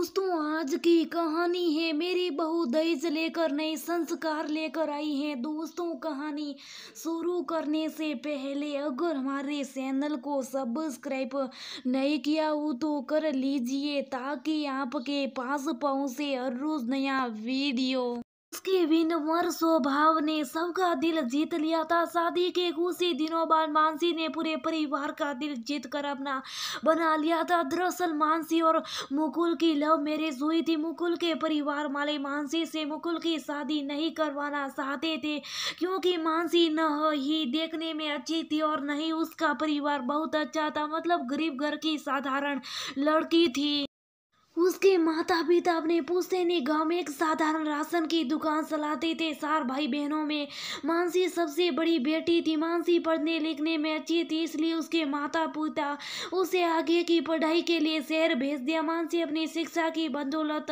दोस्तों आज की कहानी है मेरी बहू दहेज लेकर नए संस्कार लेकर आई है दोस्तों कहानी शुरू करने से पहले अगर हमारे चैनल को सब्सक्राइब नहीं किया हो तो कर लीजिए ताकि आपके पास पहुँचे हर रोज़ नया वीडियो उसके विनम्र स्वभाव ने सबका दिल जीत लिया था शादी के कुछ ही दिनों बाद मानसी ने पूरे परिवार का दिल जीत कर अपना बना लिया था दरअसल मानसी और मुकुल की लव मैरिज हुई थी मुकुल के परिवार वाले मानसी से मुकुल की शादी नहीं करवाना चाहते थे क्योंकि मानसी न ही देखने में अच्छी थी और न ही उसका परिवार बहुत अच्छा था मतलब गरीब घर की साधारण लड़की थी उसके माता पिता अपने पोसे ने गांव में एक साधारण राशन की दुकान चलाते थे चार भाई बहनों में मानसी सबसे बड़ी बेटी थी मानसी पढ़ने लिखने में अच्छी थी इसलिए उसके माता पिता उसे आगे की पढ़ाई के लिए शहर भेज दिया मानसी अपनी शिक्षा की बदौलत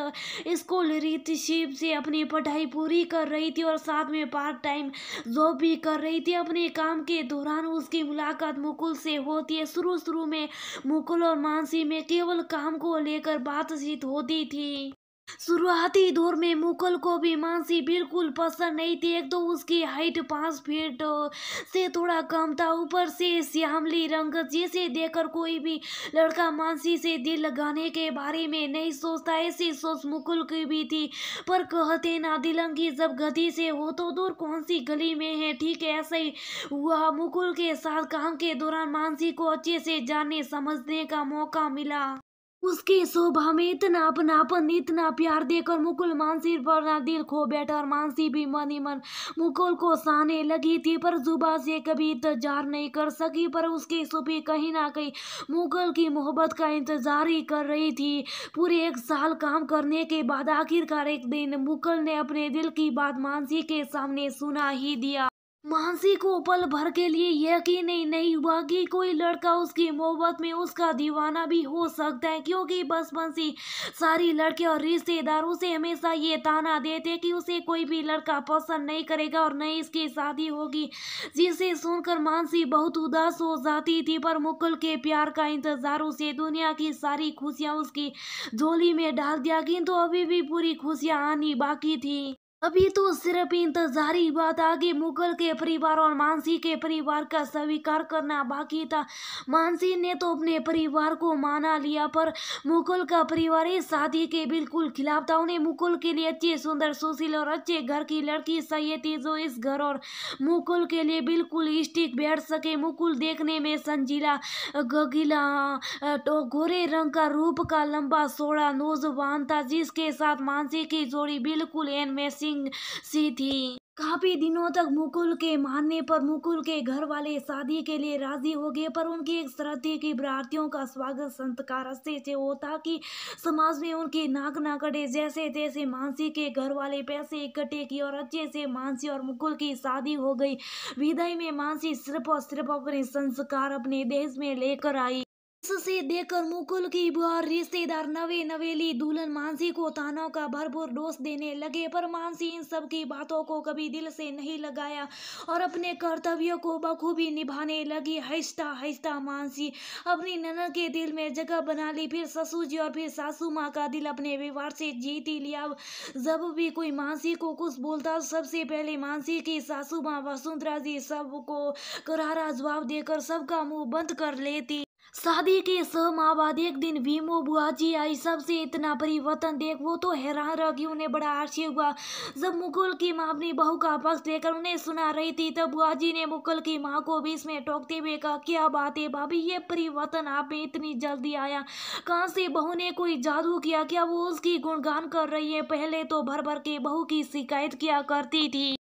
स्कूल रितशिप से अपनी पढ़ाई पूरी कर रही थी और साथ में पार्ट टाइम जॉब भी कर रही थी अपने काम के दौरान उसकी मुलाकात मुकुल से होती है शुरू शुरू में मुकुल और मानसी में केवल काम को लेकर बात बातचीत होती थी शुरुआती दौर में मुकुल को भी मानसी बिल्कुल पसंद नहीं थी एक तो उसकी हाइट पाँच फीट से थोड़ा कम था ऊपर से श्यामली रंग जैसे देखकर कोई भी लड़का मानसी से दिल लगाने के बारे में नहीं सोचता ऐसी सोच मुकुल की भी थी पर कहते ना दिलंगी जब गति से हो तो दूर कौन सी गली में है ठीक है ऐसा ही हुआ मुकुल के साथ काम के दौरान मानसी को अच्छे से जाने समझने का मौका मिला उसके शोभा में इतना अपनापन इतना प्यार देकर मुकुल मानसी पर ना दिल खो बैठा और मानसी भी मन ही मन मुकुल को सहने लगी थी पर जुबा से कभी इंतजार नहीं कर सकी पर उसकी सुपी कहीं ना कहीं मुकुल की मोहब्बत का इंतजार ही कर रही थी पूरे एक साल काम करने के बाद आखिरकार एक दिन मुकुल ने अपने दिल की बात मानसी के सामने सुना ही दिया मानसी को पल भर के लिए यकीन ही नहीं हुआ कि कोई लड़का उसकी मोहब्बत में उसका दीवाना भी हो सकता है क्योंकि बचपन से सारी लड़के और रिश्तेदार उसे हमेशा ये ताना देते कि उसे कोई भी लड़का पसंद नहीं करेगा और नहीं इसकी शादी होगी जिसे सुनकर मानसी बहुत उदास हो जाती थी पर मुकुल के प्यार का इंतजार उसे दुनिया की सारी खुशियाँ उसकी झोली में डाल दिया किंतु अभी भी पूरी खुशियाँ आनी बाकी थी अभी तो सिर्फ इंतजारी बात आगे मुगल के परिवार और मानसी के परिवार का स्वीकार करना बाकी था मानसी ने तो अपने परिवार को माना लिया पर मुगल का परिवार इस शादी के बिल्कुल खिलाफ था उन्हें मुगल के लिए अच्छे सुंदर सुशील और अच्छे घर की लड़की सही थी जो इस घर और मुगल के लिए बिल्कुल स्टिक बैठ सके मुकुल देखने में संजीला गगीला तो गोरे रंग का रूप का लंबा सोड़ा नोजवान था जिसके साथ मानसी की जोड़ी बिल्कुल एन मैसी सिंह सी थी काफी दिनों तक मुकुल के मानने पर मुकुल के घर वाले शादी के लिए राजी हो गए पर उनकी एक श्रद्धे की बरातियों का स्वागत संस्कार से से होता कि समाज में उनकी नाक ना कटे जैसे तैसे मानसी के घर वाले पैसे इकट्ठे किए और अच्छे से मानसी और मुकुल की शादी हो गई विदाई में मानसी सिर्फ और सिर्फ अपने संस्कार अपने देश में लेकर आई से देखकर मुकुल की रिश्तेदार नवे नवेली दुल्हन मानसी को तानों का भरपूर डोस देने लगे पर मानसी इन सब की बातों को कभी दिल से नहीं लगाया और अपने कर्तव्यों को बखूबी निभाने लगी हंसता हिस्ता मानसी अपनी ननद के दिल में जगह बना ली फिर ससुर जी और फिर सासू माँ का दिल अपने व्यवहार से जीत ही लिया जब भी कोई मानसी को कुछ बोलता सबसे पहले मानसी की सासू माँ वसुंधरा जी सबको करारा जवाब देकर सबका मुंह बंद कर लेती शादी के सम बाद एक दिन वीमो बुआ जी आई सबसे इतना परिवर्तन देख वो तो हैरान रह गई उन्हें बड़ा आश्चर्य हुआ जब मुकुल की माँ अपनी बहू का पक्ष लेकर उन्हें सुना रही थी तब बुआ जी ने मुकुल की माँ को भी इसमें टोकते हुए कहा क्या बात है भाभी ये परिवर्तन आप में इतनी जल्दी आया कहाँ से बहू ने कोई जादू किया क्या वो उसकी गुणगान कर रही है पहले तो भर भर के बहू की शिकायत किया करती थी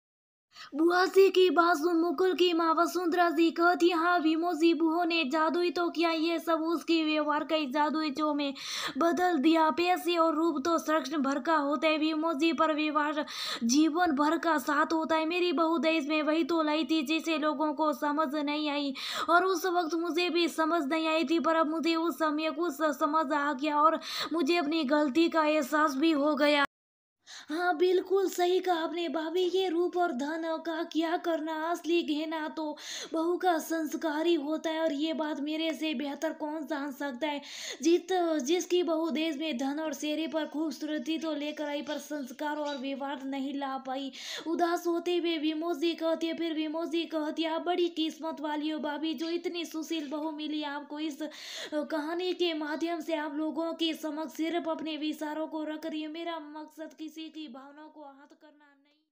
बुआसी की बासु मुकुल की माँ वसुंधरा जी कहती हाँ जी बुहो ने जादुई तो किया ये सब उसके व्यवहार का जादुई चो में बदल दिया पैसे और रूप तो संरक्षण भर का होता है जी पर व्यवहार जीवन भर का साथ होता है मेरी बहु देश में वही तो लाई थी जिसे लोगों को समझ नहीं आई और उस वक्त मुझे भी समझ नहीं आई थी पर अब मुझे उस समय कुछ समझ आ गया और मुझे अपनी गलती का एहसास भी हो गया हाँ बिल्कुल सही कहा आपने भाभी ये रूप और धन का क्या करना असली गहना तो बहू का संस्कारी होता है और ये बात मेरे से बेहतर कौन जान सकता है जित जिसकी बहु देश में धन और शेरे पर खूबसूरती तो लेकर आई पर संस्कार और व्यवहार नहीं ला पाई उदास होते हुए विमोजी कहती है फिर विमोजी कहती है आप बड़ी किस्मत वाली हो भाभी जो इतनी सुशील बहू मिली आपको इस कहानी के माध्यम से आप लोगों के समक्ष सिर्फ अपने विचारों को रख रही है मेरा मकसद किसी किसी की भावनाओं को आहत करना